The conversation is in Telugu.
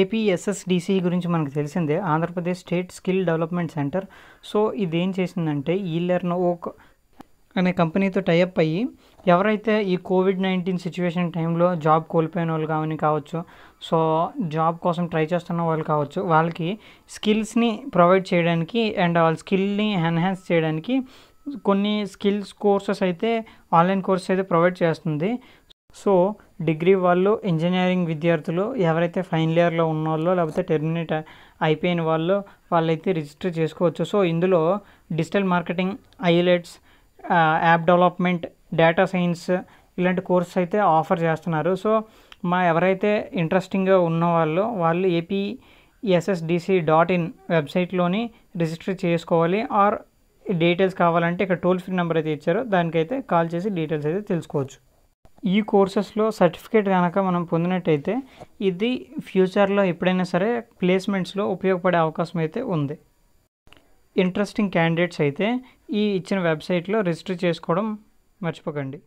ఏపీఎస్ఎస్డిసి గురించి మనకు తెలిసిందే Andhra Pradesh state skill development centre so ఇది ఏం చేసిందంటే ఈ లెర్న్ ఓక్ అనే కంపెనీతో టైఅప్ అయ్యి ఎవరైతే ఈ కోవిడ్ నైన్టీన్ సిచ్యువేషన్ టైంలో జాబ్ కోల్పోయిన వాళ్ళు కావని కావచ్చు సో జాబ్ కోసం ట్రై చేస్తున్న వాళ్ళు కావచ్చు వాళ్ళకి స్కిల్స్ని ప్రొవైడ్ చేయడానికి అండ్ వాళ్ళ స్కిల్ని ఎన్హాన్స్ చేయడానికి కొన్ని స్కిల్స్ కోర్సెస్ అయితే ఆన్లైన్ కోర్సెస్ అయితే ప్రొవైడ్ చేస్తుంది సో డిగ్రీ వాళ్ళు ఇంజనీరింగ్ విద్యార్థులు ఎవరైతే ఫైనల్ ఇయర్లో ఉన్న వాళ్ళో లేకపోతే టెర్మినేట్ అయిపోయిన వాళ్ళు వాళ్ళైతే రిజిస్టర్ చేసుకోవచ్చు సో ఇందులో digital marketing IELTS app development data science ఇలాంటి కోర్సెస్ అయితే ఆఫర్ చేస్తున్నారు సో మా ఎవరైతే ఇంట్రెస్టింగ్గా ఉన్నవాళ్ళు వాళ్ళు ఏపీ ఎస్ఎస్డిసి డాట్ ఇన్ వెబ్సైట్లోని రిజిస్టర్ చేసుకోవాలి ఆర్ డీటెయిల్స్ కావాలంటే ఇక్కడ టోల్ ఫ్రీ నెంబర్ అయితే ఇచ్చారో దానికైతే కాల్ చేసి డీటెయిల్స్ అయితే తెలుసుకోవచ్చు ఈ కోర్సెస్లో సర్టిఫికేట్ కనుక మనం పొందినట్టయితే ఇది ఫ్యూచర్లో ఎప్పుడైనా సరే ప్లేస్మెంట్స్లో ఉపయోగపడే అవకాశం అయితే ఉంది ఇంట్రెస్టింగ్ క్యాండిడేట్స్ అయితే ఈ ఇచ్చిన వెబ్సైట్లో రిజిస్టర్ చేసుకోవడం మర్చిపోకండి